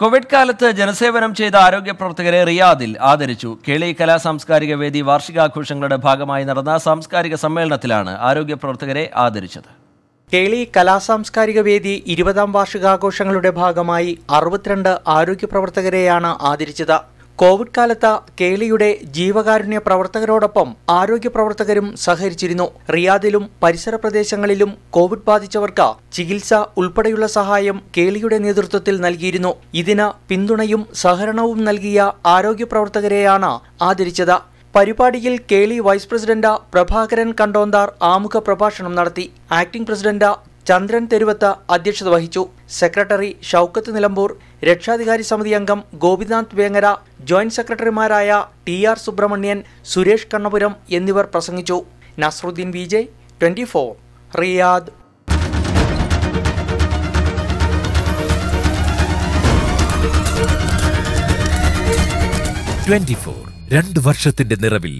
Covid കാലത്ത് ജനസേവനം ചെയ്ത ആരോഗ്യ പ്രവർത്തകരെ റിയാദിൽ ആദരിച്ചു കേളി കലാ സാംസ്കാരിക വേദി വാർഷികാഘോഷങ്ങളുടെ ഭാഗമായി നടന്ന സാംസ്കാരിക സമ്മേളനത്തിലാണ് ആരോഗ്യ പ്രവർത്തകരെ ആദരിച്ചത് കേളി കലാ സാംസ്കാരിക വേദി ഇരുപതാം വാർഷികാഘോഷങ്ങളുടെ ഭാഗമായി അറുപത്തിരണ്ട് ആരോഗ്യ പ്രവർത്തകരെയാണ് ആദരിച്ചത് കോവിഡ് കാലത്ത് കേളിയുടെ ജീവകാരുണ്യ പ്രവർത്തകരോടൊപ്പം ആരോഗ്യ പ്രവർത്തകരും സഹകരിച്ചിരുന്നു റിയാദിലും പരിസര പ്രദേശങ്ങളിലും കോവിഡ് ബാധിച്ചവർക്ക് ചികിത്സ ഉൾപ്പെടെയുള്ള സഹായം കേളിയുടെ നേതൃത്വത്തിൽ നൽകിയിരുന്നു ഇതിന് പിന്തുണയും സഹകരണവും നൽകിയ ആരോഗ്യ പ്രവർത്തകരെയാണ് ആദരിച്ചത് പരിപാടിയിൽ കേളി വൈസ് പ്രസിഡന്റ് പ്രഭാകരൻ കണ്ടോന്താർ ആമുഖ പ്രഭാഷണം നടത്തി ആക്ടിംഗ് പ്രസിഡന്റ് ചന്ദ്രൻ തെരുവത്ത അധ്യക്ഷത വഹിച്ചു സെക്രട്ടറി ഷൌക്കത്ത് നിലമ്പൂർ രക്ഷാധികാരി സമിതി അംഗം ഗോപിനാഥ് വേങ്ങര ജോയിന്റ് സെക്രട്ടറിമാരായ ടി ആർ സുബ്രഹ്മണ്യൻ സുരേഷ് കണ്ണപുരം എന്നിവർ പ്രസംഗിച്ചു Nasaruddin Vijay twenty four Riyadh twenty four രണ്ട് വർഷത്തിന്റെ നിറവിൽ